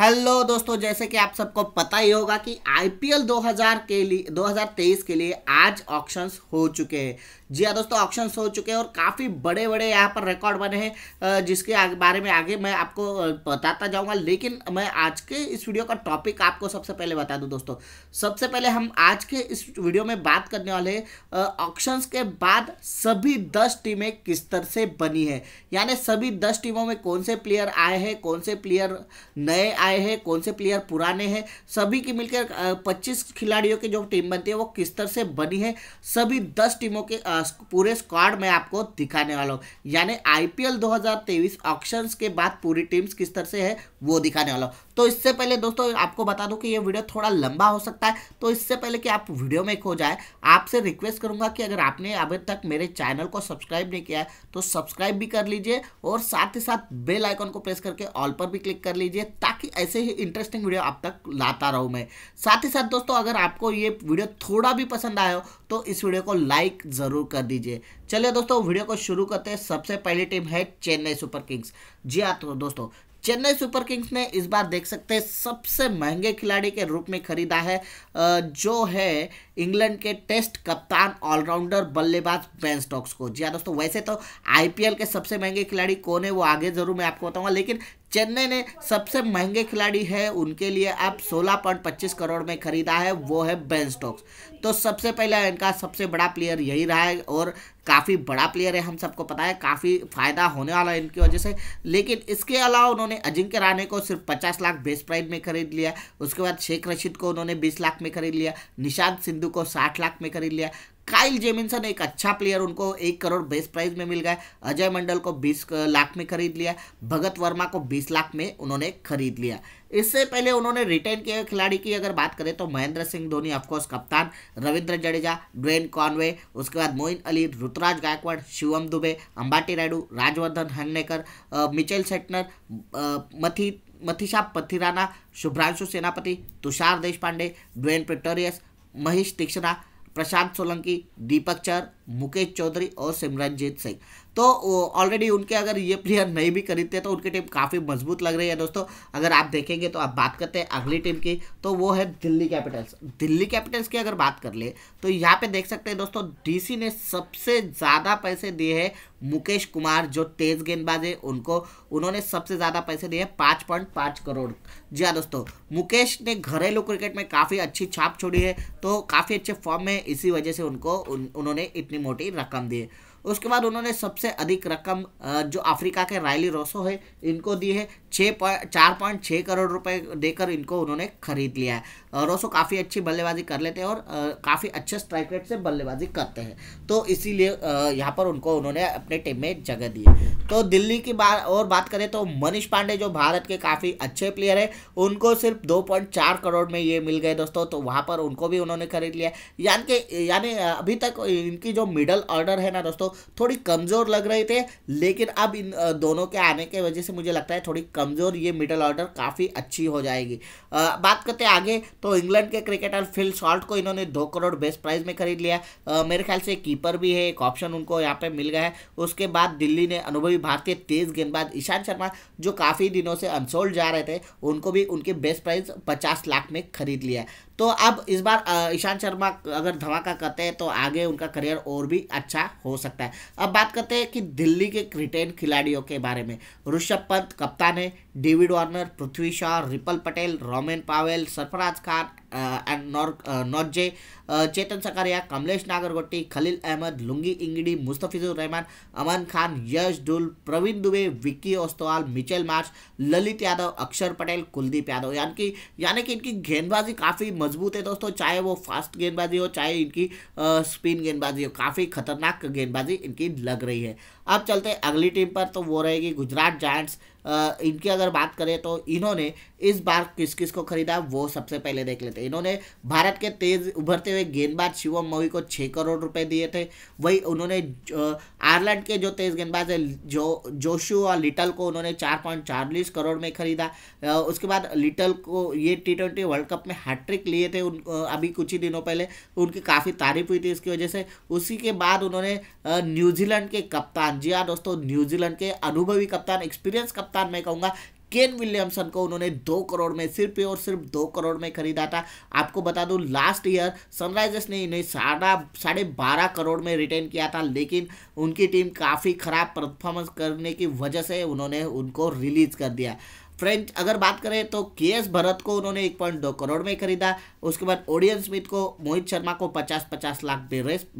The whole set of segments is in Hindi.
हेलो दोस्तों जैसे कि आप सबको पता ही होगा कि आईपीएल 2000 के लिए 2023 के लिए आज ऑक्शंस हो चुके हैं जी हाँ दोस्तों ऑक्शंस हो चुके हैं और काफ़ी बड़े बड़े यहाँ पर रिकॉर्ड बने हैं जिसके बारे में आगे मैं आपको बताता जाऊँगा लेकिन मैं आज के इस वीडियो का टॉपिक आपको सबसे पहले बता दूँ दोस्तों सबसे पहले हम आज के इस वीडियो में बात करने वाले ऑप्शंस के बाद सभी दस टीमें किस तरह से बनी है यानी सभी दस टीमों में कौन से प्लेयर आए हैं कौन से प्लेयर नए आए आए हैं कौन से प्लेयर पुराने हैं सभी की मिलकर 25 खिलाड़ियों की जो टीम बनती है वो किस तरह से बनी है सभी दस टीमों के पूरे स्क्वाड में आपको दिखाने वाला हूँ यानी आईपीएल 2023 ऑक्शंस के बाद पूरी टीम्स किस तरह से है वो दिखाने वाला हूँ तो इससे पहले दोस्तों आपको बता दूं कि ये वीडियो थोड़ा लंबा हो सकता है तो इससे पहले कि आप वीडियो में खो जाए आपसे रिक्वेस्ट करूंगा कि अगर आपने अभी तक मेरे चैनल को सब्सक्राइब नहीं किया है तो सब्सक्राइब भी कर लीजिए और साथ ही साथ बेल आइकॉन को प्रेस करके ऑल पर भी क्लिक कर लीजिए ताकि ऐसे ही इंटरेस्टिंग वीडियो आप तक लाता रहूँ मैं साथ ही साथ दोस्तों अगर आपको ये वीडियो थोड़ा भी पसंद आया हो तो इस वीडियो को लाइक ज़रूर कर दीजिए चलिए दोस्तों वीडियो को शुरू करते हैं सबसे पहली टीम है चेन्नई सुपर किंग्स जी हाँ तो दोस्तों चेन्नई सुपर किंग्स ने इस बार देख सकते हैं सबसे महंगे खिलाड़ी के रूप में खरीदा है जो है इंग्लैंड के टेस्ट कप्तान ऑलराउंडर बल्लेबाज बैन स्टॉक्स को जी हाँ दोस्तों वैसे तो आईपीएल के सबसे महंगे खिलाड़ी कौन है वो आगे जरूर मैं आपको बताऊंगा लेकिन चेन्नई ने सबसे महंगे खिलाड़ी है उनके लिए आप सोलह पॉइंट पच्चीस करोड़ में खरीदा है वो है बेन स्टॉक्स तो सबसे पहला इनका सबसे बड़ा प्लेयर यही रहा है और काफ़ी बड़ा प्लेयर है हम सबको पता है काफ़ी फ़ायदा होने वाला है इनकी वजह से लेकिन इसके अलावा उन्होंने अजिंक्य राणे को सिर्फ पचास लाख बेस प्राइज में खरीद लिया उसके बाद शेख रशीद को उन्होंने बीस लाख में में खरीद लिया निशांत सिंधु को साठ लाख में खरीद लिया काइल जेमिनसन एक अच्छा प्लेयर उनको एक करोड़ बेस प्राइस में मिल गया अजय मंडल को बीस लाख में खरीद लिया भगत वर्मा को बीस लाख में उन्होंने खरीद लिया इससे पहले उन्होंने रिटर्न किए खिलाड़ी की अगर बात करें तो महेंद्र सिंह धोनी ऑफकोर्स कप्तान रविंद्र जडेजा ड्वेन कॉनवे उसके बाद मोइन अली ऋतुराज गायकवाड़ शिवम दुबे अंबाटी रायडू राजवर्धन हंगनेकर मिचेल सेटनर मथी मथिशा पथिराना शुभ्रांशु सेनापति तुषार देशपांडे ड्वेन प्रिटोरियस महेश तीक्षणा प्रशांत सोलंकी दीपक चर मुकेश चौधरी और सिमरनजीत सिंह तो ऑलरेडी उनके अगर ये प्लेयर नहीं भी खरीदते तो उनकी टीम काफ़ी मजबूत लग रही है दोस्तों अगर आप देखेंगे तो आप बात करते हैं अगली टीम की तो वो है दिल्ली कैपिटल्स दिल्ली कैपिटल्स की अगर बात कर ले तो यहाँ पे देख सकते हैं दोस्तों डीसी ने सबसे ज़्यादा पैसे दिए हैं मुकेश कुमार जो तेज गेंदबाज है उनको उन्होंने सबसे ज़्यादा पैसे दिए पाँच पॉइंट पाँच करोड़ जी हाँ दोस्तों मुकेश ने घरेलू क्रिकेट में काफ़ी अच्छी छाप छोड़ी है तो काफ़ी अच्छे फॉर्म में इसी वजह से उनको उन, उन्होंने इतनी मोटी रकम दी है उसके बाद उन्होंने सबसे अधिक रकम जो अफ्रीका के रायली रोसो है इनको दी है छः पॉइंट चार पॉइंट छः करोड़ रुपए देकर इनको उन्होंने खरीद लिया है रोसो काफ़ी अच्छी बल्लेबाजी कर लेते हैं और काफ़ी अच्छे स्ट्राइक रेट से बल्लेबाजी करते हैं तो इसीलिए यहाँ पर उनको उन्होंने अपने टीम में जगह दी तो दिल्ली की बात और बात करें तो मनीष पांडे जो भारत के काफ़ी अच्छे प्लेयर हैं उनको सिर्फ दो पॉइंट चार करोड़ में ये मिल गए दोस्तों तो वहाँ पर उनको भी उन्होंने खरीद लिया यानी कि यानी अभी तक इनकी जो मिडल ऑर्डर है ना दोस्तों थोड़ी कमज़ोर लग रहे थे लेकिन अब इन दोनों के आने के वजह से मुझे लगता है थोड़ी कमज़ोर ये मिडल ऑर्डर काफ़ी अच्छी हो जाएगी आ, बात करते हैं आगे तो इंग्लैंड के क्रिकेटर फिल सॉल्ट को इन्होंने दो करोड़ बेस्ट प्राइस में खरीद लिया आ, मेरे ख्याल से कीपर भी है एक ऑप्शन उनको यहाँ पे मिल गया है उसके बाद दिल्ली ने अनुभवी भारतीय तेज़ गेंदबाज ईशांत शर्मा जो काफ़ी दिनों से अनसोल्ड जा रहे थे उनको भी उनके बेस्ट प्राइस पचास लाख में खरीद लिया तो अब इस बार ईशांत शर्मा अगर धमाका करते हैं तो आगे उनका करियर और भी अच्छा हो सकता है अब बात करते हैं कि दिल्ली के रिटेन खिलाड़ियों के बारे में ऋषभ पंत कप्तान है David Warner Prithvi Shaw Ripal Patel Rovman Powell Sarfaraz Khan and नौर Nortje Chetan Sakariya Kamlesh Nagarkoti Khaleel Ahmed Lungi Ngidi Mustafizur Rahman Aman Khan Yash Dhull Praveen Dubey Vicky Ostwal Mitchell Marsh Lalit Yadav Axar Patel Kuldeep Yadav यानी कि यानी कि इनकी गेंदबाजी काफ़ी मजबूत है दोस्तों चाहे वो फास्ट गेंदबाजी हो चाहे इनकी स्पिन uh, गेंदबाजी हो काफ़ी खतरनाक गेंदबाजी इनकी लग रही है अब चलते अगली टीम पर तो वो रहेगी गुजरात जायंट्स इनकी अगर बात करें तो इन्होंने इस बार किस किस को खरीदा वो सबसे पहले देख लेते हैं इन्होंने भारत के तेज उभरते हुए गेंदबाज शिवम मोवी को छः करोड़ रुपए दिए थे वही उन्होंने आयरलैंड के जो तेज गेंदबाज है जो जोशु और लिटल को उन्होंने चार पॉइंट चालीस करोड़ में खरीदा उसके बाद लिटल को ये टी ट्वेंटी वर्ल्ड कप में हैट्रिक लिए थे उन अभी कुछ ही दिनों पहले उनकी काफ़ी तारीफ हुई थी इसकी वजह से उसी के बाद उन्होंने न्यूजीलैंड के कप्तान जी हाँ दोस्तों न्यूजीलैंड के अनुभवी कप्तान एक्सपीरियंस कप्तान पाकिस्तान में कहूँगा केन विलियमसन को उन्होंने दो करोड़ में सिर्फ और सिर्फ दो करोड़ में खरीदा था आपको बता दूं लास्ट ईयर सनराइजर्स ने इन्हें साढ़ा साढ़े बारह करोड़ में रिटेन किया था लेकिन उनकी टीम काफ़ी ख़राब परफॉर्मेंस करने की वजह से उन्होंने उनको रिलीज कर दिया फ्रेंच अगर बात करें तो के एस भरत को उन्होंने एक पॉइंट दो करोड़ में खरीदा उसके बाद ओडियन स्मिथ को मोहित शर्मा को पचास पचास लाख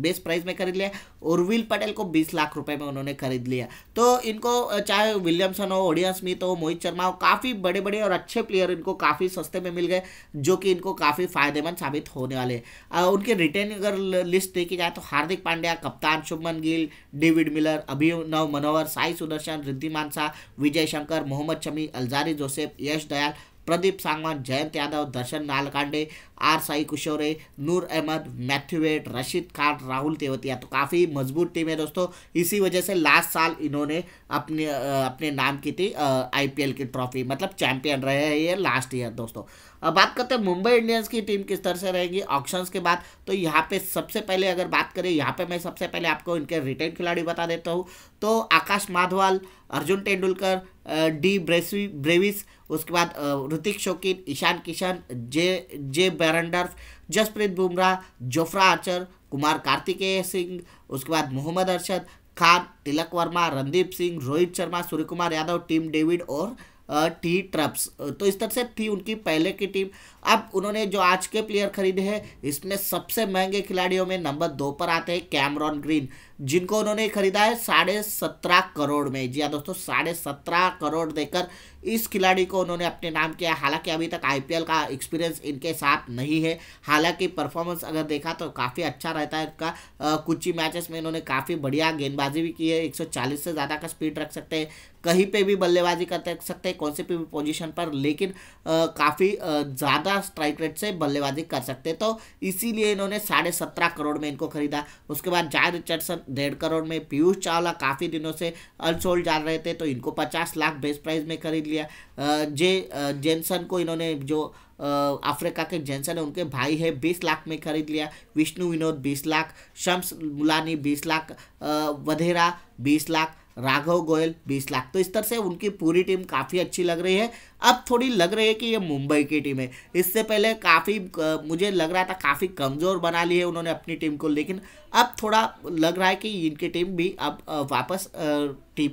बेस प्राइस में खरीद लिया उर्विल पटेल को बीस लाख रुपए में उन्होंने खरीद लिया तो इनको चाहे विलियमसन हो ओडियन स्मिथ हो मोहित शर्मा हो काफ़ी बड़े बड़े और अच्छे प्लेयर इनको काफ़ी सस्ते में मिल गए जो कि इनको काफ़ी फायदेमंद साबित होने वाले हैं उनके रिटर्न अगर लिस्ट देखी जाए तो हार्दिक पांड्या कप्तान Shubman Gill David Miller Abhinav Manohar Sai Sudharsan Wriddhiman Saha Vijay Shankar Mohammed Shami Alzarri आचार्य Joseph Yash Dayal Pradeep Sangwan Jayant Yadav Darshan Nalkande R Sai Kishore Noor Ahmad Matthew Wade Rashid Khan Rahul Tewatia तो काफ़ी मजबूत टीम है दोस्तों इसी वजह से लास्ट साल इन्होंने अपने अपने नाम की थी आईपीएल की ट्रॉफी मतलब चैंपियन रहे हैं ये लास्ट ईयर दोस्तों अब बात करते हैं मुंबई इंडियंस की टीम किस तरह से रहेगी ऑप्शन के बाद तो यहाँ पे सबसे पहले अगर बात करें यहाँ पे मैं सबसे पहले आपको इनके रिटर्न खिलाड़ी बता देता हूँ तो आकाश माधवाल अर्जुन तेंदुलकर डी ब्रेसवी ब्रेविस उसके बाद Hrithik Shokeen Ishan Kishan J J Behrendorff Jasprit Bumrah Jofra Archer Kumar Kartikeya Singh उसके बाद मोहम्मद अरशद खान तिलक वर्मा रणदीप सिंह रोहित शर्मा सूर्य कुमार यादव टीम डेविड और टी ट्रप्स तो इस तरह से थी उनकी पहले की टीम अब उन्होंने जो आज के प्लेयर खरीदे हैं इसमें सबसे महंगे खिलाड़ियों में नंबर दो पर आते हैं कैमरॉन ग्रीन जिनको उन्होंने खरीदा है साढ़े सत्रह करोड़ में जी हाँ दोस्तों साढ़े सत्रह करोड़ देकर इस खिलाड़ी को उन्होंने अपने नाम किया हालांकि अभी तक आईपीएल का एक्सपीरियंस इनके साथ नहीं है हालांकि परफॉर्मेंस अगर देखा तो काफ़ी अच्छा रहता है इनका कुछ ही मैचेस में इन्होंने काफ़ी बढ़िया गेंदबाजी भी की है एक से ज़्यादा का स्पीड रख सकते हैं कहीं पे भी बल्लेबाजी कर सकते हैं कौन से भी पोजीशन पर लेकिन काफ़ी ज़्यादा स्ट्राइक रेट से बल्लेबाजी कर सकते तो इसीलिए इन्होंने साढ़े सत्रह करोड़ में इनको खरीदा उसके बाद जाय रिचर्डसन डेढ़ करोड़ में पीयूष चावला काफ़ी दिनों से अनसोल्ड जा रहे थे तो इनको पचास लाख बेस प्राइस में खरीद लिया जे जेनसन को इन्होंने जो अफ्रीका के जेंसन है उनके भाई है बीस लाख में खरीद लिया विष्णु विनोद बीस लाख शम्स मुलानी बीस लाख वधेरा बीस लाख राघव गोयल बीस लाख तो इस तरह से उनकी पूरी टीम काफ़ी अच्छी लग रही है अब थोड़ी लग रही है कि ये मुंबई की टीम है इससे पहले काफ़ी मुझे लग रहा था काफ़ी कमज़ोर बना ली है उन्होंने अपनी टीम को लेकिन अब थोड़ा लग रहा है कि इनकी टीम भी अब वापस टीम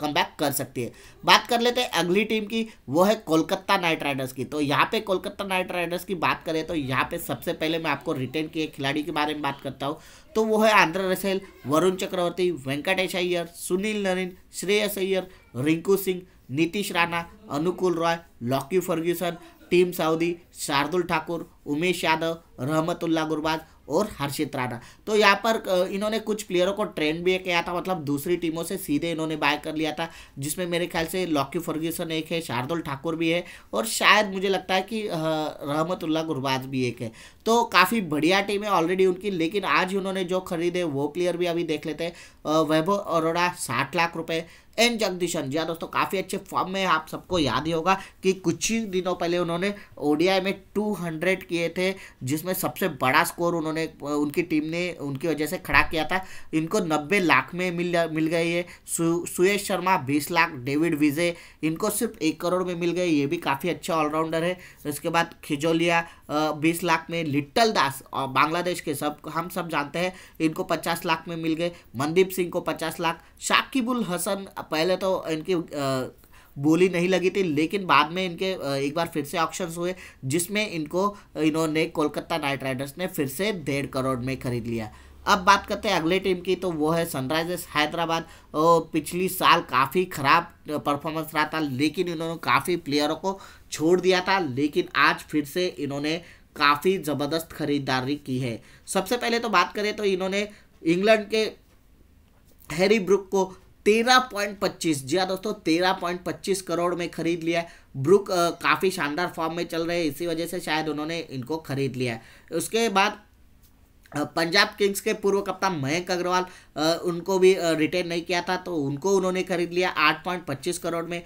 कम कर सकती है बात कर लेते हैं अगली टीम की वो है कोलकाता नाइट राइडर्स की तो यहाँ पे कोलकाता नाइट राइडर्स की बात करें तो यहाँ पे सबसे पहले मैं आपको रिटर्न किए खिलाड़ी के बारे में बात करता हूँ तो वो है Andre Russell Varun Chakravarthy Venkatesh Iyer Sunil Narine Shreyas Iyer Rinku Singh Nitish Rana Anukul Roy Lockie Ferguson Tim Southee Shardul Thakur Umesh Yadav Rahmanullah Gurbaz और हर्षित राणा तो यहाँ पर इन्होंने कुछ प्लेयरों को ट्रेंड भी किया था मतलब दूसरी टीमों से सीधे इन्होंने बाय कर लिया था जिसमें मेरे ख्याल से लॉकी फर्ग्यूसन एक है शार्दुल ठाकुर भी है और शायद मुझे लगता है कि रहमतुल्ला गुरबाज भी एक है तो काफ़ी बढ़िया टीम है ऑलरेडी उनकी लेकिन आज उन्होंने जो खरीदे वो प्लेयर भी अभी देख लेते हैं वैभव अरोड़ा साठ लाख रुपये एन जगदीशन जी हाँ दोस्तों काफ़ी अच्छे फॉर्म में आप सबको याद ही होगा कि कुछ ही दिनों पहले उन्होंने ओडीआई में 200 किए थे जिसमें सबसे बड़ा स्कोर उन्होंने उनकी टीम ने उनकी वजह से खड़ा किया था इनको 90 लाख में मिल मिल गई है सु, सुयश शर्मा 20 लाख डेविड विजे इनको सिर्फ एक करोड़ में मिल गए ये भी काफ़ी अच्छा ऑलराउंडर है इसके बाद खिजोलिया बीस लाख में लिट्टल दास और बांग्लादेश के सब हम सब जानते हैं इनको पचास लाख में मिल गए मनदीप सिंह को पचास लाख शाकिबुल हसन पहले तो इनकी बोली नहीं लगी थी लेकिन बाद में इनके एक बार फिर से ऑक्शंस हुए जिसमें इनको इन्होंने कोलकाता नाइट राइडर्स ने फिर से डेढ़ करोड़ में खरीद लिया अब बात करते हैं अगले टीम की तो वो है सनराइजर्स हैदराबाद पिछली साल काफ़ी ख़राब परफॉर्मेंस रहा था लेकिन इन्होंने काफ़ी प्लेयरों को छोड़ दिया था लेकिन आज फिर से इन्होंने काफ़ी ज़बरदस्त खरीदारी की है सबसे पहले तो बात करें तो इन्होंने इंग्लैंड के हैरी ब्रुक को तेरह पॉइंट पच्चीस जी हाँ दोस्तों तेरह पॉइंट पच्चीस करोड़ में खरीद लिया है ब्रुक काफ़ी शानदार फॉर्म में चल रहे हैं इसी वजह से शायद उन्होंने इनको खरीद लिया है उसके बाद पंजाब किंग्स के पूर्व कप्तान मयंक अग्रवाल उनको भी रिटेन नहीं किया था तो उनको उन्होंने खरीद लिया आठ पॉइंट पच्चीस करोड़ में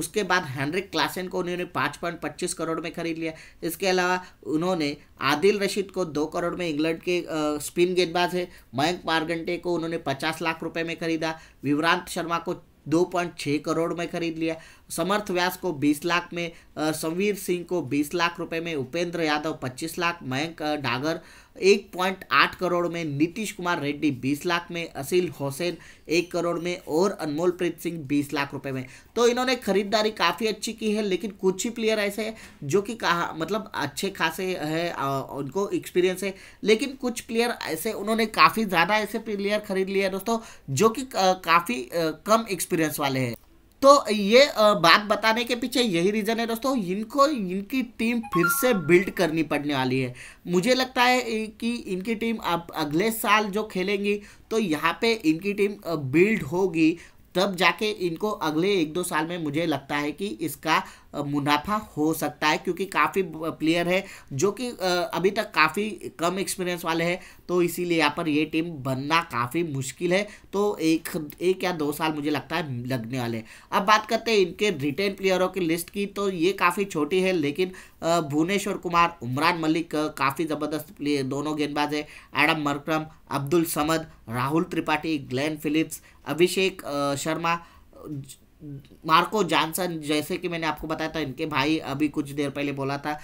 उसके बाद हैंनरिक क्लासेन को उन्होंने पाँच पॉइंट पच्चीस करोड़ में खरीद लिया इसके अलावा उन्होंने आदिल रशीद को दो करोड़ में इंग्लैंड के स्पिन गेंदबाज है मयंक मारगंटे को उन्होंने पचास लाख रुपये में खरीदा विवरांत शर्मा को दो पॉइंट छः करोड़ में खरीद लिया समर्थ व्यास को 20 लाख में समीर सिंह को 20 लाख रुपए में उपेंद्र यादव 25 लाख मयंक डागर 1.8 करोड़ में नीतीश कुमार रेड्डी 20 लाख में असील हुसैन 1 करोड़ में और अनमोल प्रीत सिंह 20 लाख रुपए में तो इन्होंने खरीदारी काफ़ी अच्छी की है लेकिन कुछ ही प्लेयर ऐसे हैं जो कि कहा मतलब अच्छे खासे हैं उनको एक्सपीरियंस है लेकिन कुछ प्लेयर ऐसे उन्होंने काफ़ी ज़्यादा ऐसे प्लेयर खरीद लिए दोस्तों जो कि काफ़ी कम एक्सपीरियंस वाले हैं तो ये बात बताने के पीछे यही रीज़न है दोस्तों इनको इनकी टीम फिर से बिल्ड करनी पड़ने वाली है मुझे लगता है कि इनकी टीम अब अगले साल जो खेलेंगी तो यहाँ पे इनकी टीम बिल्ड होगी तब जाके इनको अगले एक दो साल में मुझे लगता है कि इसका मुनाफा हो सकता है क्योंकि काफ़ी प्लेयर है जो कि अभी तक काफ़ी कम एक्सपीरियंस वाले हैं तो इसीलिए यहाँ पर ये टीम बनना काफ़ी मुश्किल है तो एक एक या दो साल मुझे लगता है लगने वाले अब बात करते हैं इनके रिटेन प्लेयरों की लिस्ट की तो ये काफ़ी छोटी है लेकिन भुवनेश्वर कुमार उमरान मलिक काफ़ी ज़बरदस्त प्लेयर दोनों गेंदबाज है Aiden Markram Abdul Samad Rahul Tripathi Glenn Phillips Abhishek Sharma Marco Jansen जैसे कि मैंने आपको बताया था इनके भाई अभी कुछ देर पहले बोला था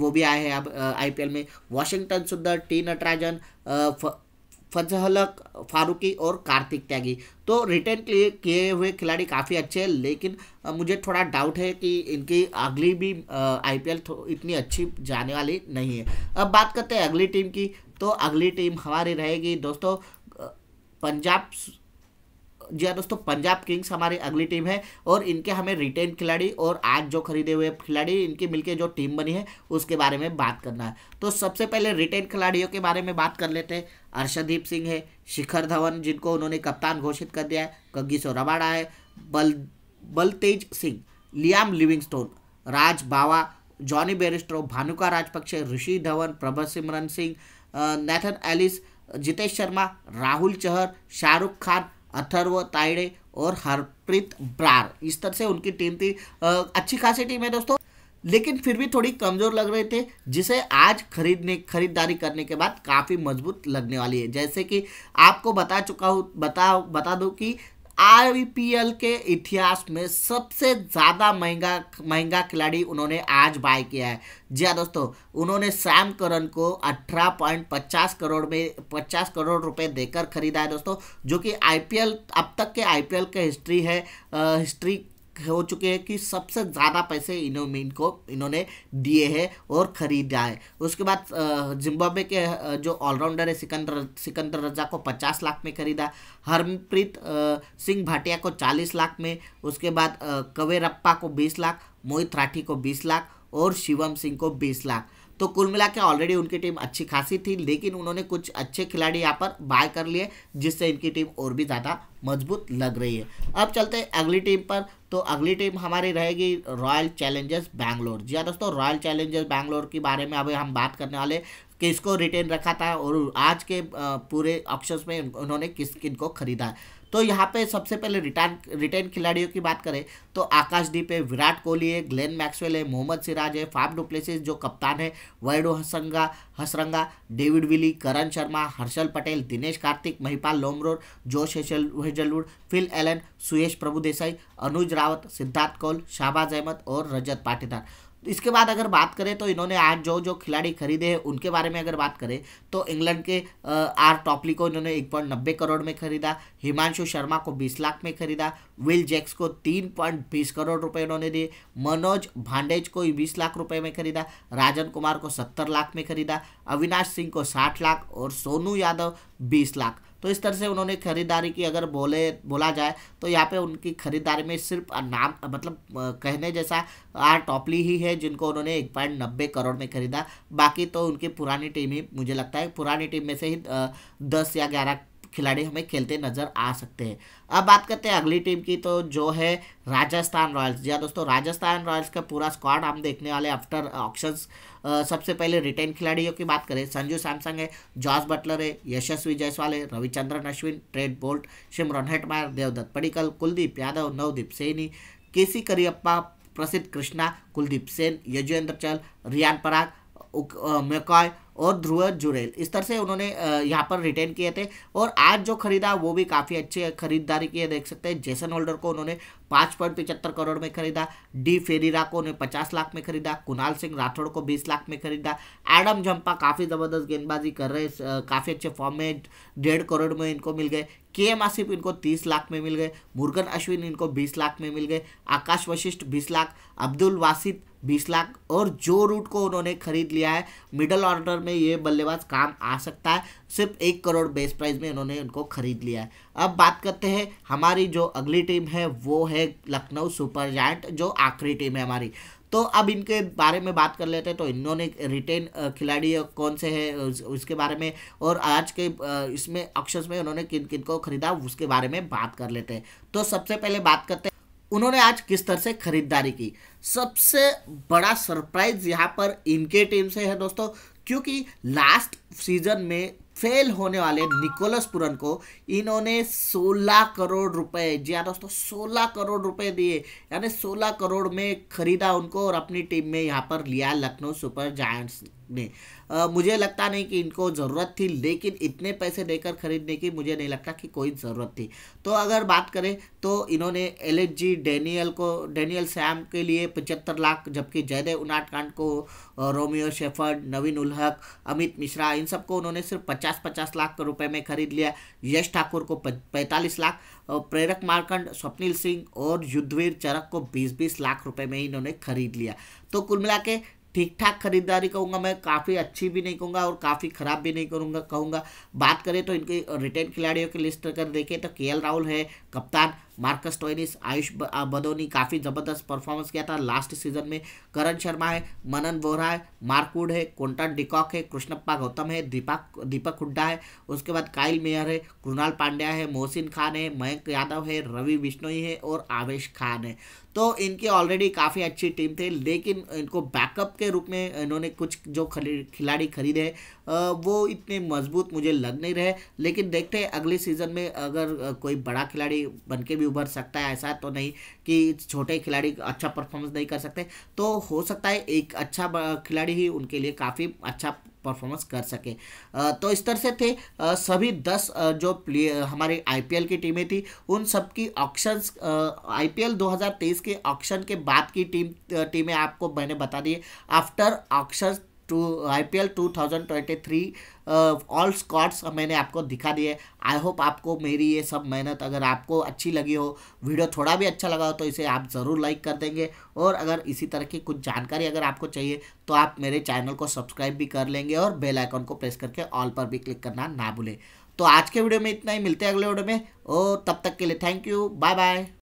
वो भी आए हैं अब आईपीएल में वॉशिंगटन सुंदर टी नटराजन फजहलक फारूकी और कार्तिक त्यागी तो रिटर्न किए हुए खिलाड़ी काफ़ी अच्छे हैं लेकिन मुझे थोड़ा डाउट है कि इनकी अगली भी आईपीएल इतनी अच्छी जाने वाली नहीं है अब बात करते हैं अगली टीम की तो अगली टीम हमारी रहेगी दोस्तों पंजाब जी हाँ दोस्तों पंजाब किंग्स हमारी अगली टीम है और इनके हमें रिटेन खिलाड़ी और आज जो खरीदे हुए खिलाड़ी इनकी मिलके जो टीम बनी है उसके बारे में बात करना है तो सबसे पहले रिटेन खिलाड़ियों के बारे में बात कर लेते हैं अर्षदीप सिंह है शिखर धवन जिनको उन्होंने कप्तान घोषित कर दिया है कग्गीसो रबाड़ा है बल Baltej Singh Liam Livingstone Raj Bawa Jonny Bairstow Bhanuka Rajapaksa Rishi Dhawan Prabhsimran Singh Nathan Ellis Jitesh Sharma Rahul Chahar Shahrukh Khan Atharva Taide और हरप्रीत ब्रार इस तरह से उनकी टीम थी अच्छी खासी टीम है दोस्तों लेकिन फिर भी थोड़ी कमज़ोर लग रहे थे जिसे आज खरीदने खरीदारी करने के बाद काफ़ी मजबूत लगने वाली है जैसे कि आपको बता चुका हूँ बता बता दूँ कि आईपीएल के इतिहास में सबसे ज़्यादा महंगा महंगा खिलाड़ी उन्होंने आज बाय किया है जी हाँ दोस्तों उन्होंने सैम करन को अठारह पॉइंट पचास करोड़ में पचास करोड़ रुपए देकर खरीदा है दोस्तों जो कि आईपीएल अब तक के आईपीएल के हिस्ट्री है हिस्ट्री हो चुके हैं कि सबसे ज़्यादा पैसे इन्होंने इनको इन्होंने दिए हैं और ख़रीदा है उसके बाद जिम्बाब्वे के जो ऑलराउंडर है सिकंदर सिकंदर रजा को पचास लाख में ख़रीदा हरमप्रीत सिंह भाटिया को चालीस लाख में उसके बाद कवेरप्पा को बीस लाख मोहित राठी को बीस लाख और शिवम सिंह को बीस लाख तो कुल मिला के ऑलरेडी उनकी टीम अच्छी खासी थी लेकिन उन्होंने कुछ अच्छे खिलाड़ी यहाँ पर बाय कर लिए जिससे इनकी टीम और भी ज़्यादा मजबूत लग रही है अब चलते हैं अगली टीम पर तो अगली टीम हमारी रहेगी रॉयल चैलेंजर्स बैंगलोर जी हाँ दोस्तों रॉयल चैलेंजर्स बैंगलोर के बारे में अभी हम बात करने वाले किसको रिटेन रखा था और आज के पूरे ऑप्शन में उन्होंने किस किन को खरीदा है तो यहाँ पे सबसे पहले रिटर्न रिटर्न खिलाड़ियों की बात करें तो आकाशदीप है विराट कोहली है ग्लेन मैक्सवेल है मोहम्मद सिराज है फाफ डुप्लेसिस जो कप्तान है वैडो हसंगा Hasaranga David Willey Karn Sharma Harshal Patel Dinesh Karthik Mahipal Lomror Josh Hazlewood Finn Allen Suyash Prabhudessai Anuj Rawat Siddharth Kaul Shahbaz Ahmed और रजत पाटीदार इसके बाद अगर बात करें तो इन्होंने आज जो जो खिलाड़ी खरीदे हैं उनके बारे में अगर बात करें तो इंग्लैंड के आर टॉपली को इन्होंने एक पॉइंट नब्बे करोड़ में खरीदा हिमांशु शर्मा को बीस लाख में खरीदा विल जैक्स को तीन पॉइंट बीस करोड़ रुपए इन्होंने दिए मनोज भांडेज को बीस लाख रुपए में खरीदा राजन कुमार को सत्तर लाख में खरीदा अविनाश सिंह को साठ लाख और सोनू यादव बीस लाख तो इस तरह से उन्होंने खरीदारी की अगर बोले बोला जाए तो यहाँ पे उनकी खरीदारी में सिर्फ नाम मतलब कहने जैसा आर टॉपली ही है जिनको उन्होंने एक पॉइंट नब्बे करोड़ में खरीदा बाकी तो उनकी पुरानी टीम ही मुझे लगता है पुरानी टीम में से ही दस या ग्यारह खिलाड़ी हमें खेलते नजर आ सकते हैं अब बात करते हैं अगली टीम की तो जो है राजस्थान रॉयल्स जी हाँ दोस्तों राजस्थान रॉयल्स का पूरा स्क्वाड हम देखने वाले आफ्टर ऑप्शंस सबसे पहले रिटेन खिलाड़ियों की बात करें संजू सैमसंग है जॉस बटलर है यशस्वी जायसवाल है Ravichandran Ashwin Trent Boult Shimron Hetmyer Devdutt Padikkal Kuldeep Yadav Navdeep Saini KC Cariappa Prasidh Krishna Kuldeep Sen Yuzvendra चल रियान पराग मेकॉय और ध्रुव जुरेल इस तरह से उन्होंने यहाँ पर रिटेन किए थे और आज जो खरीदा वो भी काफ़ी अच्छे खरीदारी है देख सकते हैं जेसन होल्डर को उन्होंने पाँच पॉइंट पिचहत्तर करोड़ में खरीदा डी फेरीरा को उन्हें पचास लाख में खरीदा कुणाल सिंह राठौड़ को बीस लाख में खरीदा एडम जम्पा काफ़ी ज़बरदस्त गेंदबाजी कर रहे काफ़ी अच्छे फॉर्म में डेढ़ करोड़ में इनको मिल गए के एम आसिफ इनको तीस लाख में मिल गए मुर्गन अश्विन इनको बीस लाख में मिल गए आकाश वशिष्ठ बीस लाख अब्दुल वासिद बीस लाख और जो रूट को उन्होंने खरीद लिया है मिडल ऑर्डर में ये बल्लेबाज काम आ सकता है सिर्फ एक करोड़ बेस प्राइस में इन्होंने उनको खरीद लिया है अब बात करते हैं हमारी जो अगली टीम है वो है लखनऊ सुपर जैंट जो आखिरी टीम है हमारी तो अब इनके बारे में बात कर लेते हैं तो इन्होंने रिटेन खिलाड़ी कौन से हैं उसके बारे में और आज के इसमें अक्षर में उन्होंने किन किन को खरीदा उसके बारे में बात कर लेते हैं तो सबसे पहले बात करते हैं उन्होंने आज किस तरह से खरीदारी की सबसे बड़ा सरप्राइज यहाँ पर इनके टीम से है दोस्तों क्योंकि लास्ट सीजन में फेल होने वाले निकोलस पुरन को इन्होंने 16 करोड़ रुपए जी हाँ दोस्तों 16 करोड़ रुपए दिए यानी 16 करोड़ में खरीदा उनको और अपनी टीम में यहाँ पर लिया लखनऊ सुपर जायंट्स ने मुझे लगता नहीं कि इनको ज़रूरत थी लेकिन इतने पैसे देकर ख़रीदने की मुझे नहीं लगता कि कोई ज़रूरत थी तो अगर बात करें तो इन्होंने एल एच जी डेनियल को डेनियल सैम के लिए पचहत्तर लाख जबकि जयदेव उनाटकांड को रोमियो शेफर्ड नवीन उलहक अमित मिश्रा इन सबको उन्होंने सिर्फ पचास पचास लाख रुपये में खरीद लिया यश ठाकुर को पैंतालीस लाख प्रेरक मारकंड स्वप्निल सिंह और युद्धवीर चरक को बीस बीस लाख रुपए में इन्होंने खरीद लिया तो कुल मिला के ठीक ठाक खरीदारी कहूँगा मैं काफ़ी अच्छी भी नहीं कहूँगा और काफ़ी ख़राब भी नहीं करूँगा कहूँगा बात करें तो इनके रिटर्न खिलाड़ियों की लिस्ट अगर देखें तो के राहुल है कप्तान मार्कस टोइनिस आयुष बदोनी काफ़ी ज़बरदस्त परफॉर्मेंस किया था लास्ट सीजन में करण शर्मा है मनन वोहरा है मार्कवुड है कोंटा डिकॉक है कृष्णप्पा गौतम है दीपक दीपक हुड्डा है उसके बाद काइल मेयर है कृणाल पांड्या है मोहसिन खान है मयंक यादव है रवि बिश्नोई है और आवेश खान है तो इनकी ऑलरेडी काफ़ी अच्छी टीम थी लेकिन इनको बैकअप के रूप में इन्होंने कुछ जो खिलाड़ी खरीदे वो इतने मजबूत मुझे लग नहीं रहे लेकिन देखते हैं अगले सीज़न में अगर कोई बड़ा खिलाड़ी बन के भी उभर सकता है ऐसा तो नहीं कि छोटे खिलाड़ी अच्छा परफॉर्मेंस नहीं कर सकते तो हो सकता है एक अच्छा खिलाड़ी ही उनके लिए काफ़ी अच्छा परफॉर्मेंस कर सके तो इस तरह से थे सभी दस जो प्लेयर हमारे आईपीएल की टीमें थी उन सब की ऑक्शन आईपीएल 2023 के ऑक्शन के बाद की टीम टीमें आपको मैंने बता दी after auction to I P L two thousand twenty three all squads मैंने आपको दिखा दिए आई होप आपको मेरी ये सब मेहनत अगर आपको अच्छी लगी हो वीडियो थोड़ा भी अच्छा लगा हो तो इसे आप ज़रूर लाइक कर देंगे और अगर इसी तरह की कुछ जानकारी अगर आपको चाहिए तो आप मेरे चैनल को सब्सक्राइब भी कर लेंगे और बेल आइकॉन को प्रेस करके ऑल पर भी क्लिक करना ना भूलें तो आज के वीडियो में इतना ही मिलते हैं अगले वीडियो में और तब तक के लिए थैंक यू बाय बाय